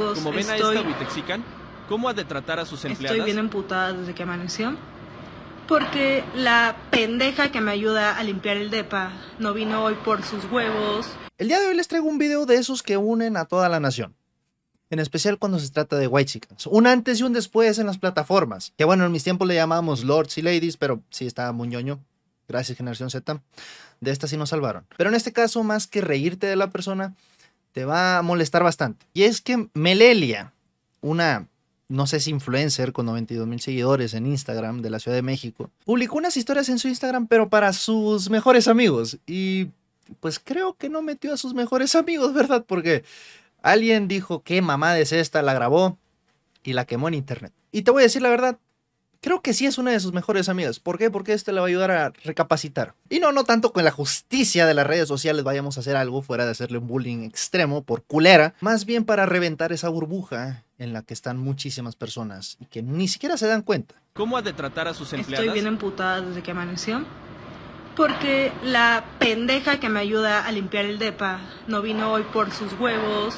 Pues Como ven a esta Witexican, ¿cómo ha de tratar a sus empleadas? Estoy bien emputada desde que amaneció. Porque la pendeja que me ayuda a limpiar el depa no vino hoy por sus huevos. El día de hoy les traigo un video de esos que unen a toda la nación. En especial cuando se trata de White Chickens. Un antes y un después en las plataformas. Que bueno, en mis tiempos le llamábamos Lords y Ladies, pero sí estaba muy ñoño. Gracias, Generación Z. De esta sí nos salvaron. Pero en este caso, más que reírte de la persona, te va a molestar bastante. Y es que Melelia, una, no sé si influencer con 92 mil seguidores en Instagram de la Ciudad de México, publicó unas historias en su Instagram, pero para sus mejores amigos. Y pues creo que no metió a sus mejores amigos, ¿verdad? Porque alguien dijo, ¿qué mamá es esta? La grabó y la quemó en internet. Y te voy a decir la verdad, creo que sí es una de sus mejores amigas. ¿Por qué? Porque esto le va a ayudar a recapacitar. Y no, no tanto con la justicia de las redes sociales vayamos a hacer algo fuera de hacerle un bullying extremo por culera, más bien para reventar esa burbuja en la que están muchísimas personas y que ni siquiera se dan cuenta. ¿Cómo ha de tratar a sus empleadas? Estoy bien emputada desde que amaneció. Porque la pendeja que me ayuda a limpiar el depa no vino hoy por sus huevos,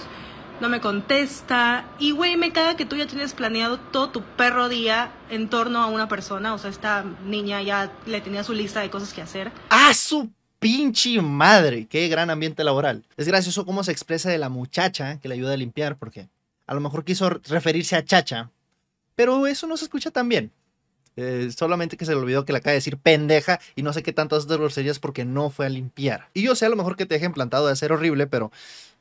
no me contesta. Y güey, me caga que tú ya tienes planeado todo tu perro día en torno a una persona. O sea, esta niña ya le tenía su lista de cosas que hacer. ¡Ah, su pinche madre! ¡Qué gran ambiente laboral! Es gracioso cómo se expresa de la muchacha que le ayuda a limpiar, porque a lo mejor quiso referirse a chacha, pero eso no se escucha tan bien. Eh, solamente que se le olvidó que le acaba de decir pendeja y no sé qué tantas groserías porque no fue a limpiar. Y yo sé a lo mejor que te deje implantado de ser horrible, pero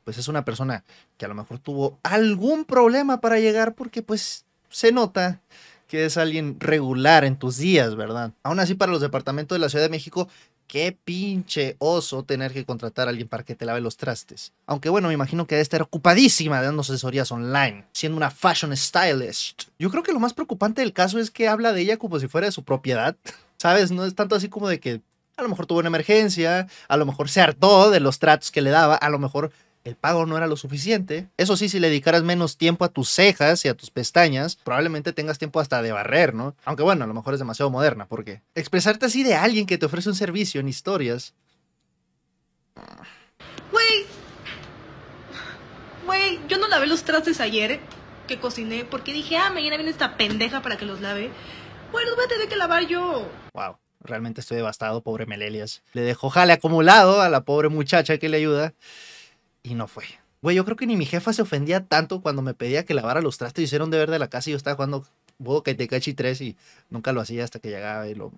pues es una persona que a lo mejor tuvo algún problema para llegar porque pues se nota que es alguien regular en tus días, ¿verdad? Aún así, para los departamentos de la Ciudad de México, qué pinche oso tener que contratar a alguien para que te lave los trastes. Aunque bueno, me imagino que debe estar ocupadísima dando asesorías online, siendo una fashion stylist. Yo creo que lo más preocupante del caso es que habla de ella como si fuera de su propiedad. ¿Sabes? No es tanto así como de que a lo mejor tuvo una emergencia, a lo mejor se hartó de los tratos que le daba, a lo mejor el pago no era lo suficiente. Eso sí, si le dedicaras menos tiempo a tus cejas y a tus pestañas, probablemente tengas tiempo hasta de barrer, ¿no? Aunque bueno, a lo mejor es demasiado moderna, porque expresarte así de alguien que te ofrece un servicio en historias. ¡Wey! Güey, yo no lavé los trastes ayer que cociné porque dije, ah, mañana viene esta pendeja para que los lave. Bueno, los voy a tener que lavar yo. Wow. Realmente estoy devastado, pobre Melelias. Le dejo jale acumulado a la pobre muchacha que le ayuda. Y no fue. Güey, yo creo que ni mi jefa se ofendía tanto cuando me pedía que lavara los trastes y hicieron deber de la casa y yo estaba jugando Bodo Tecachi 3 y nunca lo hacía hasta que llegaba y lo...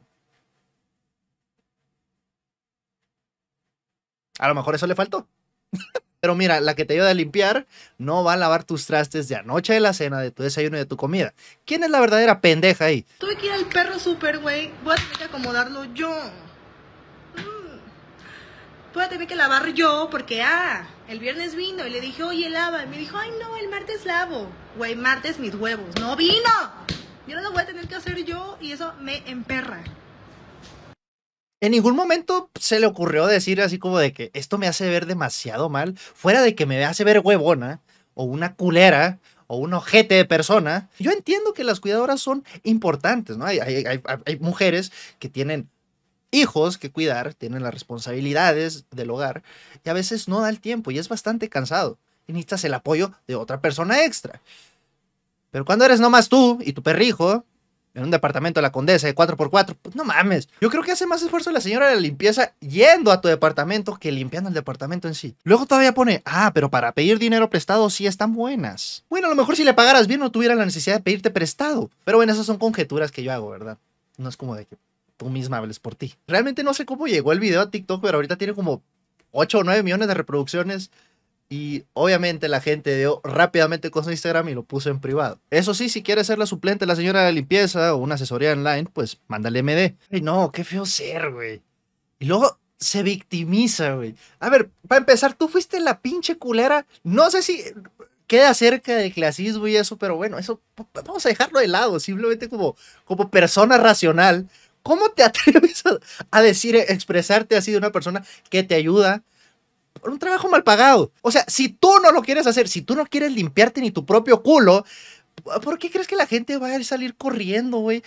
A lo mejor eso le faltó. Pero mira, la que te ayuda a limpiar no va a lavar tus trastes de anoche de la cena, de tu desayuno y de tu comida. ¿Quién es la verdadera pendeja ahí? Tuve que ir al perro super, güey. Voy a tener que acomodarlo yo voy a tener que lavar yo porque, ah, el viernes vino y le dije, oye, lava. Y me dijo, ay, no, el martes lavo. Güey, martes mis huevos. No vino. Yo no lo voy a tener que hacer yo y eso me emperra. En ningún momento se le ocurrió decir así como de que esto me hace ver demasiado mal, fuera de que me hace ver huevona o una culera o un ojete de persona. Yo entiendo que las cuidadoras son importantes, ¿no? Hay, hay, hay, hay mujeres que tienen hijos que cuidar, tienen las responsabilidades del hogar y a veces no da el tiempo y es bastante cansado. Y necesitas el apoyo de otra persona extra. Pero cuando eres nomás tú y tu perrijo en un departamento de la condesa de 4x4, pues no mames. Yo creo que hace más esfuerzo la señora de la limpieza yendo a tu departamento que limpiando el departamento en sí. Luego todavía pone, ah, pero para pedir dinero prestado sí están buenas. Bueno, a lo mejor si le pagaras bien no tuviera la necesidad de pedirte prestado. Pero bueno, esas son conjeturas que yo hago, ¿verdad? No es como de que tú misma por ti. Realmente no sé cómo llegó el video a TikTok, pero ahorita tiene como 8 o 9 millones de reproducciones. Y obviamente la gente dio rápidamente cosas su Instagram y lo puso en privado. Eso sí, si quieres ser la suplente de la señora de limpieza o una asesoría online, pues mándale MD. Ay, no, qué feo ser, güey. Y luego se victimiza, güey. A ver, para empezar, tú fuiste la pinche culera. No sé si queda cerca de clasismo y eso, pero bueno, eso vamos a dejarlo de lado. Simplemente como, como persona racional, ¿Cómo te atreves a, decir, expresarte así de una persona que te ayuda? Por un trabajo mal pagado. O sea, si tú no lo quieres hacer, si tú no quieres limpiarte ni tu propio culo, ¿por qué crees que la gente va a salir corriendo, güey?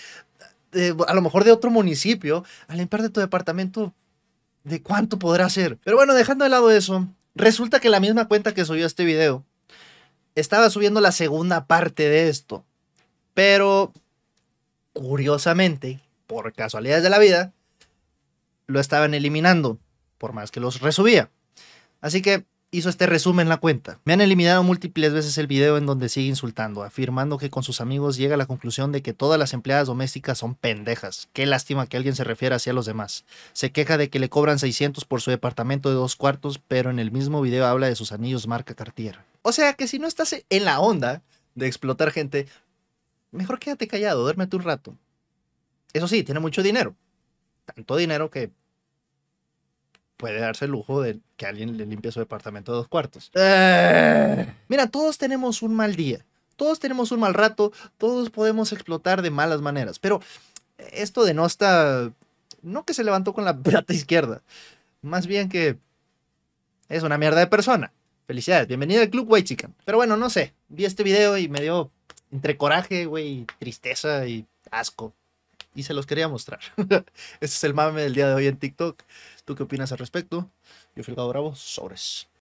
a lo mejor de otro municipio, a limpiar de tu departamento, ¿de cuánto podrá ser? Pero bueno, dejando de lado eso, resulta que la misma cuenta que subió este video, estaba subiendo la segunda parte de esto. Pero, curiosamente, por casualidades de la vida, lo estaban eliminando, por más que los resubía. Así que hizo este resumen en la cuenta. Me han eliminado múltiples veces el video en donde sigue insultando, afirmando que con sus amigos llega a la conclusión de que todas las empleadas domésticas son pendejas. Qué lástima que alguien se refiera hacia los demás. Se queja de que le cobran 600 por su departamento de dos cuartos, pero en el mismo video habla de sus anillos marca Cartier. O sea que si no estás en la onda de explotar gente, mejor quédate callado, duérmete un rato. Eso sí, tiene mucho dinero. Tanto dinero que puede darse el lujo de que alguien le limpie su departamento de dos cuartos. Eh. Mira, todos tenemos un mal día, todos tenemos un mal rato, todos podemos explotar de malas maneras, pero esto Nosta, no que se levantó con la plata izquierda, más bien que es una mierda de persona. Felicidades, bienvenido al Club güey, Chicken. Pero bueno, no sé, vi este video y me dio entre coraje, güey, tristeza y asco y se los quería mostrar. Ese es el mame del día de hoy en TikTok. ¿Tú qué opinas al respecto? Yo fui el Bravo, sobres.